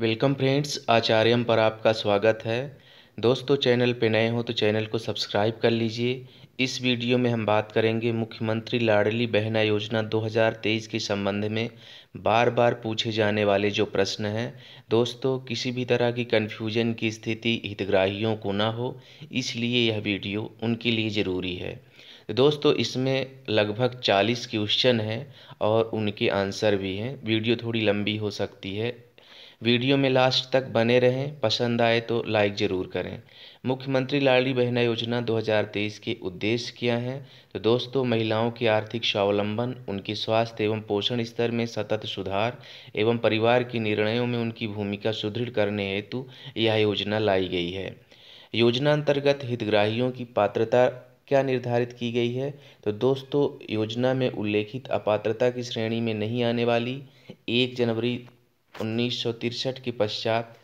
Welcome friends आचार्यम पर आपका स्वागत है दोस्तों चैनल पे नए हो तो चैनल को सब्सक्राइब कर लीजिए इस वीडियो में हम बात करेंगे मुख्यमंत्री लाडली बहना योजना 2023 के संबंध में बार बार पूछे जाने वाले जो प्रश्न हैं दोस्तों किसी भी तरह की कन्फ्यूजन की स्थिति हितग्राहियों को ना हो इसलिए यह वीडियो उनके लिए ज़रूरी है दोस्तों इसमें लगभग 40 क्वेश्चन हैं और उनके आंसर भी हैं वीडियो थोड़ी लंबी हो सकती है वीडियो में लास्ट तक बने रहें पसंद आए तो लाइक ज़रूर करें मुख्यमंत्री लाडली बहना योजना 2023 के उद्देश्य क्या हैं तो दोस्तों महिलाओं के आर्थिक स्वावलंबन उनके स्वास्थ्य एवं पोषण स्तर में सतत सुधार एवं परिवार के निर्णयों में उनकी भूमिका सुदृढ़ करने हेतु यह योजना लाई गई है योजना अंतर्गत हितग्राहियों की पात्रता क्या निर्धारित की गई है तो दोस्तों योजना में उल्लेखित अपात्रता की श्रेणी में नहीं आने वाली एक जनवरी उन्नीस सौ तिरसठ के पश्चात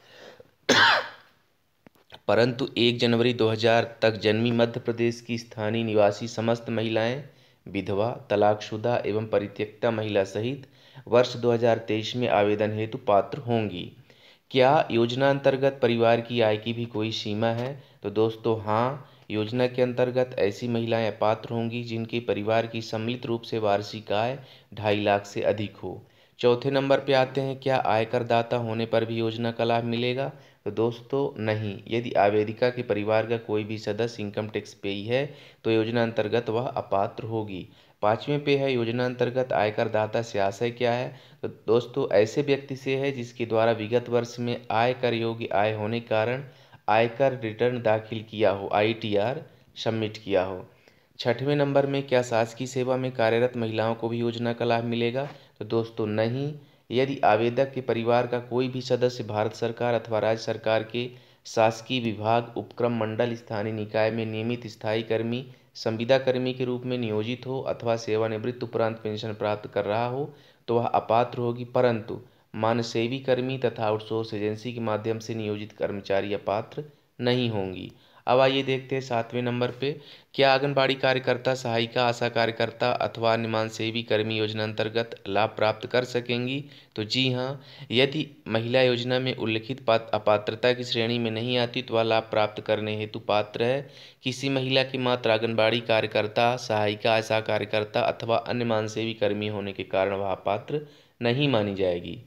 परंतु एक जनवरी 2000 तक जन्मी मध्य प्रदेश की स्थानीय निवासी समस्त महिलाएं विधवा तलाकशुदा एवं परित्यक्ता महिला सहित वर्ष 2023 में आवेदन हेतु पात्र होंगी क्या योजना अंतर्गत परिवार की आय की भी कोई सीमा है तो दोस्तों हाँ योजना के अंतर्गत ऐसी महिलाएं पात्र होंगी जिनके परिवार की सम्मिलित रूप से वार्षिक आय ढाई लाख से अधिक हो चौथे नंबर पे आते हैं क्या आयकर दाता होने पर भी योजना का लाभ मिलेगा तो दोस्तों नहीं यदि आवेदिका के परिवार का कोई भी सदस्य इनकम टैक्स ही है तो योजना अंतर्गत वह अपात्र होगी पाँचवें पे है योजना अंतर्गत आयकर दाता से आशय क्या है तो दोस्तों ऐसे व्यक्ति से है जिसके द्वारा विगत वर्ष में आय कर योग्य आय होने के कारण आयकर रिटर्न दाखिल किया हो आर सबमिट किया हो छठवें नंबर में क्या शासकीय सेवा में कार्यरत महिलाओं को भी योजना का लाभ मिलेगा तो दोस्तों नहीं यदि आवेदक के परिवार का कोई भी सदस्य भारत सरकार अथवा राज्य सरकार के शासकीय विभाग उपक्रम मंडल स्थानीय निकाय में नियमित स्थायी कर्मी संविदा कर्मी के रूप में नियोजित हो अथवा सेवानिवृत्त उपरांत पेंशन प्राप्त कर रहा हो तो वह अपात्र होगी परंतु मानसेवी कर्मी तथा आउटसोर्स एजेंसी के माध्यम से नियोजित कर्मचारी अपात्र नहीं होंगी अब आइए देखते हैं सातवें नंबर पे क्या आंगनबाड़ी कार्यकर्ता सहायिका आशा कार्यकर्ता अथवा निमान सेवी कर्मी योजना अंतर्गत लाभ प्राप्त कर सकेंगी तो जी हाँ यदि महिला योजना में उल्लिखित अपात्रता की श्रेणी में नहीं आती तो वह लाभ प्राप्त करने हेतु पात्र है किसी महिला की मात्र आंगनबाड़ी कार्यकर्ता सहायिका आशा कार्यकर्ता अथवा अन्य मानसेवी कर्मी होने के कारण वह पात्र नहीं मानी जाएगी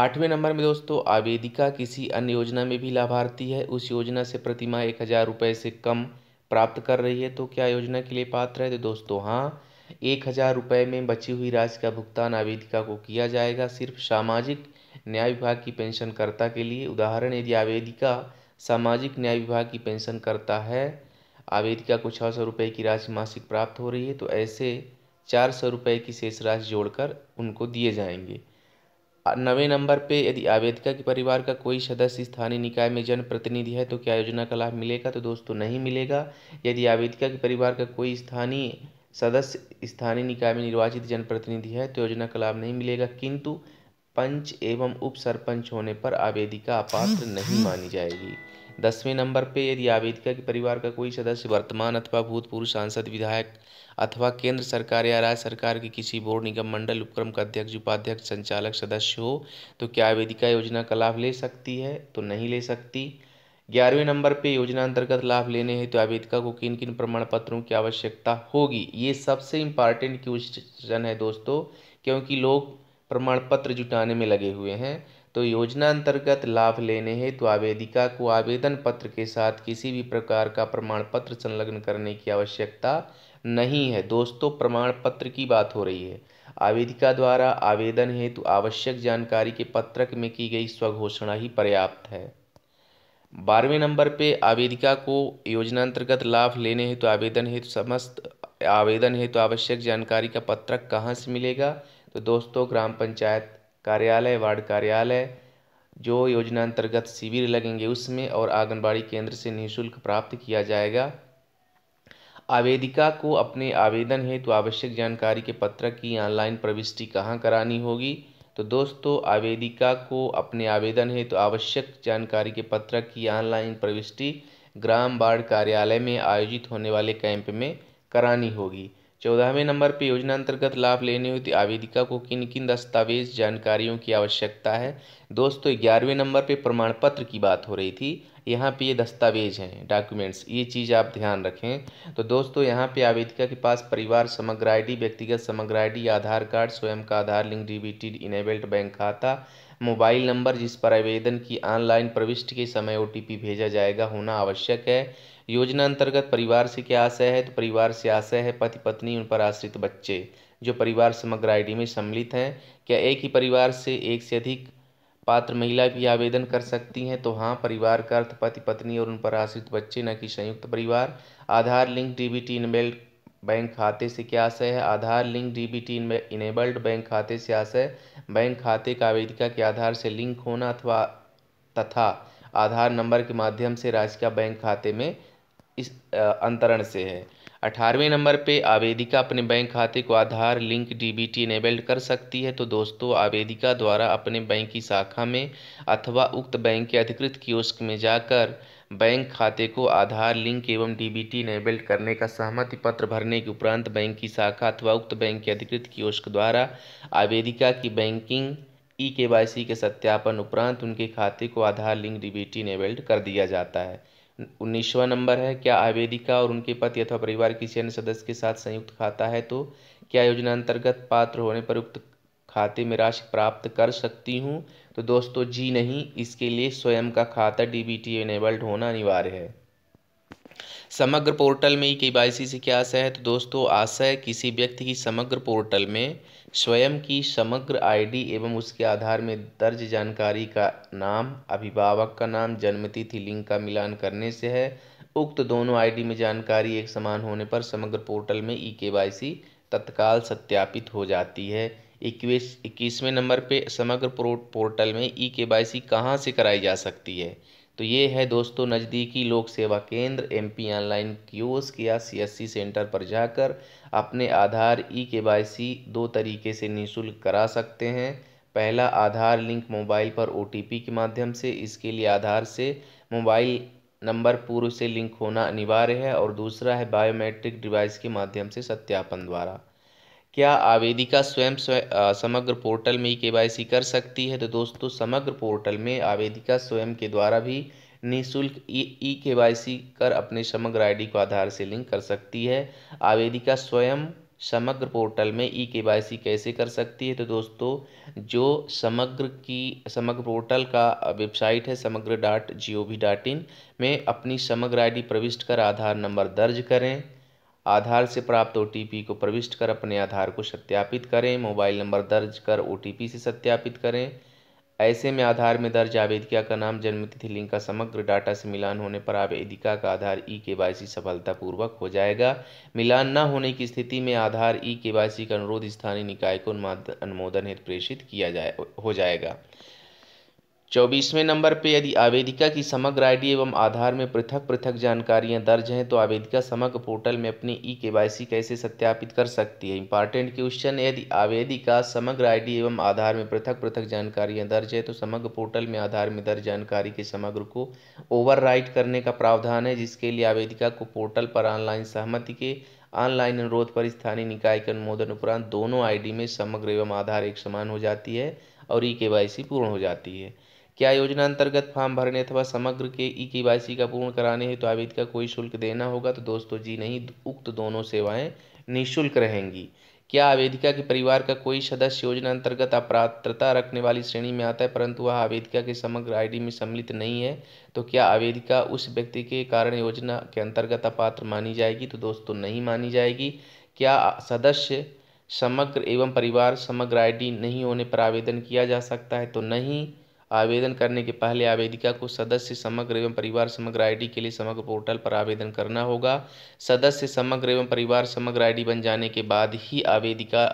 आठवें नंबर में दोस्तों आवेदिका किसी अन्य योजना में भी लाभार्थी है उस योजना से प्रतिमा एक हज़ार रुपये से कम प्राप्त कर रही है तो क्या योजना के लिए पात्र है तो दोस्तों हाँ एक हज़ार रुपये में बची हुई राशि का भुगतान आवेदिका को किया जाएगा सिर्फ सामाजिक न्याय विभाग की पेंशनकर्ता के लिए उदाहरण यदि आवेदिका सामाजिक न्याय विभाग की पेंशनकर्ता है आवेदिका को छः सौ रुपये की राशि मासिक प्राप्त हो रही है तो ऐसे चार सौ रुपये की शेष राशि जोड़कर उनको दिए जाएंगे नवे नंबर पे यदि आवेदिका के परिवार का कोई सदस्य स्थानीय निकाय में जनप्रतिनिधि है तो क्या योजना का लाभ मिलेगा तो दोस्तों तो नहीं मिलेगा यदि आवेदिका के परिवार का कोई स्थानीय सदस्य स्थानीय निकाय में निर्वाचित जनप्रतिनिधि है तो योजना का लाभ नहीं मिलेगा किंतु पंच एवं उप सरपंच होने पर आवेदिका अपात्र हाँ, नहीं हाँ। मानी जाएगी दसवें नंबर पे यदि आवेदिका के परिवार का कोई सदस्य वर्तमान अथवा भूतपूर्व सांसद विधायक अथवा केंद्र सरकार या राज्य सरकार के किसी बोर्ड निगम मंडल उपक्रम का अध्यक्ष उपाध्यक्ष संचालक सदस्य हो तो क्या आवेदिका योजना का लाभ ले सकती है तो नहीं ले सकती ग्यारहवें नंबर पे योजना अंतर्गत लाभ लेने हैं तो आवेदिका को किन किन प्रमाण पत्रों की आवश्यकता होगी ये सबसे इम्पॉर्टेंट क्वेश्चन है दोस्तों क्योंकि लोग प्रमाण पत्र जुटाने में लगे हुए हैं तो योजना अंतर्गत लाभ लेने हेतु आवेदिका को आवेदन पत्र के साथ किसी भी प्रकार का प्रमाण पत्र संलग्न करने की आवश्यकता नहीं है दोस्तों प्रमाण पत्र की बात हो रही है आवेदिका द्वारा आवेदन हेतु आवश्यक जानकारी के पत्रक में की गई स्वघोषणा ही पर्याप्त है बारहवें नंबर पे आवेदिका को योजना अंतर्गत लाभ लेने हेतु आवेदन हेतु समस्त आवेदन हेतु आवश्यक जानकारी का पत्रक कहाँ से मिलेगा तो दोस्तों ग्राम पंचायत कार्यालय वार्ड कार्यालय जो योजना अंतर्गत शिविर लगेंगे उसमें और आंगनबाड़ी केंद्र से निःशुल्क प्राप्त किया जाएगा आवेदिका को अपने आवेदन हेतु तो आवश्यक जानकारी के पत्र की ऑनलाइन प्रविष्टि कहाँ करानी होगी तो दोस्तों आवेदिका को अपने आवेदन हेतु तो आवश्यक जानकारी के पत्र की ऑनलाइन प्रविष्टि ग्राम वार्ड कार्यालय में आयोजित होने वाले कैंप में करानी होगी चौदहवें नंबर पर योजना अंतर्गत लाभ लेने हुए आवेदिका को किन किन दस्तावेज जानकारियों की आवश्यकता है दोस्तों ग्यारहवें नंबर पर प्रमाण पत्र की बात हो रही थी यहाँ पे ये दस्तावेज हैं डॉक्यूमेंट्स ये चीज़ आप ध्यान रखें तो दोस्तों यहाँ पे आवेदिका के पास परिवार समग्र आईडी व्यक्तिगत समग्र आईडी आधार कार्ड स्वयं का Aadhaar link D enabled bank खाता मोबाइल नंबर जिस पर आवेदन की ऑनलाइन प्रविष्टि के समय ओ भेजा जाएगा होना आवश्यक है योजना अंतर्गत परिवार से क्या आशय है तो परिवार से आशय है पति पत्नी उन पर आश्रित बच्चे जो परिवार समग्र आईडी में सम्मिलित हैं क्या एक ही परिवार से एक से अधिक पात्र महिला भी आवेदन कर सकती हैं तो हाँ परिवार का अर्थ पति पत्नी और उन पर आश्रित बच्चे न कि संयुक्त परिवार Aadhaar link DBT enabled bank खाते से क्या आशय है Aadhaar link DBT enabled bank खाते से आशय बैंक खाते का आवेदिका के आधार से लिंक होना अथवा तथा आधार नंबर के माध्यम से राशि का बैंक खाते में इस अंतरण से है अठारहवें नंबर पे आवेदिका अपने बैंक खाते को आधार लिंक डीबीटी इनेबल्ड कर सकती है तो दोस्तों आवेदिका द्वारा अपने बैंक की शाखा में अथवा उक्त बैंक के अधिकृत कियोस्क में जाकर बैंक खाते को आधार लिंक एवं डीबीटी इनेबल्ड करने का सहमति पत्र भरने के उपरांत बैंक की शाखा अथवा उक्त बैंक के अधिकृत कियोस्क द्वारा आवेदिका की बैंकिंग ई के के सत्यापन उपरांत उनके खाते को आधार लिंक टी इनेबल्ड कर दिया जाता है उन्नीसवा नंबर है क्या आवेदिका और उनके पति अथवा परिवार किसी अन्य सदस्य के साथ संयुक्त खाता है तो क्या योजना अंतर्गत पात्र होने पर उक्त खाते में राशि प्राप्त कर सकती हूँ तो दोस्तों जी नहीं इसके लिए स्वयं का खाता डी बी टी एनेबल्ड होना अनिवार्य है समग्र पोर्टल में के वाई सी से क्या आशा है तो दोस्तों आशय है किसी व्यक्ति की समग्र पोर्टल में स्वयं की समग्र आईडी एवं उसके आधार में दर्ज जानकारी का नाम अभिभावक का नाम जन्मतिथि लिंक का मिलान करने से है उक्त दोनों आईडी में जानकारी एक समान होने पर समग्र पोर्टल में ई के वाई सी तत्काल सत्यापित हो जाती है इक्कीस इक्कीसवें नंबर पे समग्र पोर्टल में ई के वाई सी कहाँ से कराई जा सकती है तो ये है दोस्तों नज़दीकी लोक सेवा केंद्र एम पी ऑनलाइन क्योस्क या सी सेंटर पर जाकर अपने आधार ई के वाई सी दो तरीके से निःशुल्क करा सकते हैं पहला आधार लिंक मोबाइल पर ओ के माध्यम से इसके लिए आधार से मोबाइल नंबर पूर्व से लिंक होना अनिवार्य है और दूसरा है बायोमेट्रिक डिवाइस के माध्यम से सत्यापन द्वारा क्या आवेदिका स्वयं समग्र पोर्टल में ही के कर सकती है तो दोस्तों समग्र पोर्टल में आवेदिका स्वयं के द्वारा भी निःशुल्क ई के वाई सी कर अपने समग्र आईडी को आधार से लिंक कर सकती है आवेदिका स्वयं समग्र पोर्टल में ई के वाई सी कैसे कर सकती है तो दोस्तों जो समग्र की समग्र पोर्टल का वेबसाइट है Samagra dot G O V dot in में अपनी समग्र आईडी प्रविष्ट कर आधार नंबर दर्ज करें आधार से प्राप्त ओ को प्रविष्ट कर अपने आधार को सत्यापित करें मोबाइल नंबर दर्ज कर ओ से सत्यापित करें ऐसे में आधार में दर्ज आवेदिका का नाम जन्मतिथि लिंक का समग्र डाटा से मिलान होने पर आवेदिका का आधार ई के वाई सी सफलतापूर्वक हो जाएगा मिलान न होने की स्थिति में आधार ई के वाई सी का अनुरोध स्थानीय निकाय को अनुमोदन हेतु प्रेषित किया जाए हो जाएगा चौबीसवें नंबर पे यदि आवेदिका की समग्र आईडी एवं आधार में पृथक पृथक जानकारियां दर्ज हैं तो आवेदिका समग्र पोर्टल में अपनी ई के कैसे सत्यापित कर सकती है इंपॉर्टेंट क्वेश्चन यदि आवेदिका समग्र आईडी एवं आधार में पृथक पृथक जानकारियां दर्ज है तो समग्र पोर्टल में आधार में दर्ज जानकारी के समग्र को ओवर करने का प्रावधान है जिसके लिए आवेदिका को पोर्टल पर ऑनलाइन सहमति के ऑनलाइन अनुरोध पर स्थानीय निकाय के अनुमोदन उपरांत दोनों आई में समग्र एवं आधार एक समान हो जाती है और ई के पूर्ण हो जाती है क्या योजना अंतर्गत फॉर्म भरने अथवा समग्र के ई के का पूर्ण कराने हेतु तो आवेदक का कोई शुल्क देना होगा तो दोस्तों जी नहीं उक्त दोनों सेवाएं निःशुल्क रहेंगी क्या आवेदिका के परिवार का कोई सदस्य योजना अंतर्गत अपात्रता रखने वाली श्रेणी में आता है परंतु वह आवेदिका के समग्र आईडी में सम्मिलित नहीं है तो क्या आवेदिका उस व्यक्ति के कारण योजना के अंतर्गत अपात्र मानी जाएगी तो दोस्तों नहीं मानी जाएगी क्या सदस्य समग्र एवं परिवार समग्र आईडी नहीं होने पर आवेदन किया जा सकता है तो नहीं आवेदन करने के पहले आवेदिका को सदस्य समग्र एवं परिवार समग्र आईडी के लिए समग्र पोर्टल पर आवेदन करना होगा सदस्य समग्र एवं परिवार समग्र आईडी बन जाने के बाद ही आवेदिका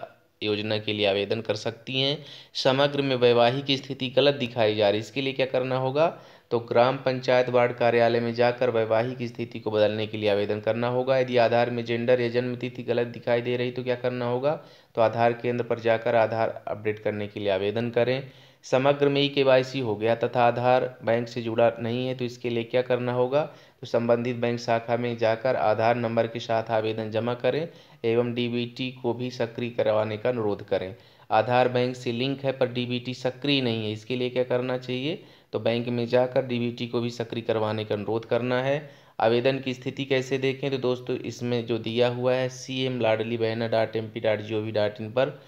योजना के लिए आवेदन कर सकती हैं समग्र में वैवाहिक स्थिति गलत दिखाई जा रही है इसके लिए क्या करना होगा तो ग्राम पंचायत वार्ड कार्यालय में जाकर वैवाहिक स्थिति को बदलने के लिए आवेदन करना होगा यदि आधार में जेंडर या जन्म तिथि गलत दिखाई दे रही तो क्या करना होगा तो आधार केंद्र पर जाकर आधार अपडेट करने के लिए आवेदन करें समग्र में ही के हो गया तथा आधार बैंक से जुड़ा नहीं है तो इसके लिए क्या करना होगा तो संबंधित बैंक शाखा में जाकर आधार नंबर के साथ आवेदन जमा करें एवं डीबीटी को भी सक्रिय करवाने का अनुरोध करें आधार बैंक से लिंक है पर डीबीटी सक्रिय नहीं है इसके लिए क्या करना चाहिए तो बैंक में जाकर डी को भी सक्रिय करवाने का अनुरोध करना है आवेदन की स्थिति कैसे देखें तो दोस्तों इसमें जो दिया हुआ है सी M Ladli Behna dot M P dot G O V dot in पर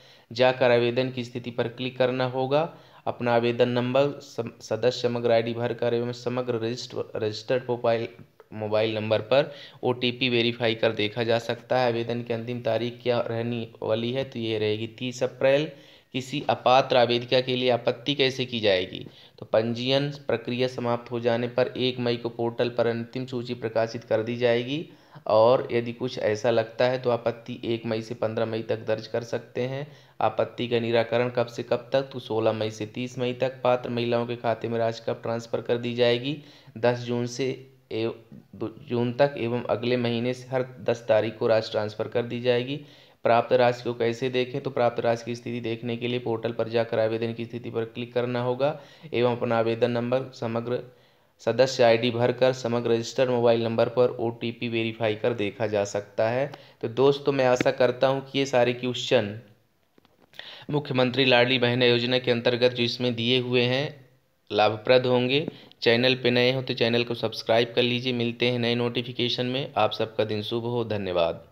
जाकर आवेदन की स्थिति पर क्लिक करना होगा अपना आवेदन नंबर सदस्य समग्र आईडी भरकर एवं समग्र रजिस्ट रजिस्टर्ड मोबाइल मोबाइल नंबर पर ओ टी पी वेरीफाई कर देखा जा सकता है आवेदन की अंतिम तारीख क्या रहने वाली है तो ये रहेगी तीस अप्रैल किसी अपात्र आवेदिका के लिए आपत्ति कैसे की जाएगी तो पंजीयन प्रक्रिया समाप्त हो जाने पर एक मई को पोर्टल पर अंतिम सूची प्रकाशित कर दी जाएगी और यदि कुछ ऐसा लगता है तो आपत्ति एक मई से पंद्रह मई तक दर्ज कर सकते हैं आपत्ति का निराकरण कब से कब तक तो सोलह मई से तीस मई तक पात्र महिलाओं के खाते में राशि कब ट्रांसफ़र कर दी जाएगी दस जून से जून तक एवं अगले महीने से हर दस तारीख को राशि ट्रांसफ़र कर दी जाएगी प्राप्त राशि को कैसे देखें तो प्राप्त राशि की स्थिति देखने के लिए पोर्टल पर जाकर आवेदन की स्थिति पर क्लिक करना होगा एवं अपना आवेदन नंबर समग्र सदस्य आईडी भरकर समग्र रजिस्टर मोबाइल नंबर पर ओ टी पी वेरीफाई कर देखा जा सकता है तो दोस्तों मैं आशा करता हूँ कि ये सारे क्वेश्चन मुख्यमंत्री लाडली बहन योजना के अंतर्गत जो इसमें दिए हुए हैं लाभप्रद होंगे चैनल पे नए हो तो चैनल को सब्सक्राइब कर लीजिए मिलते हैं नए नोटिफिकेशन में आप सबका दिन शुभ हो धन्यवाद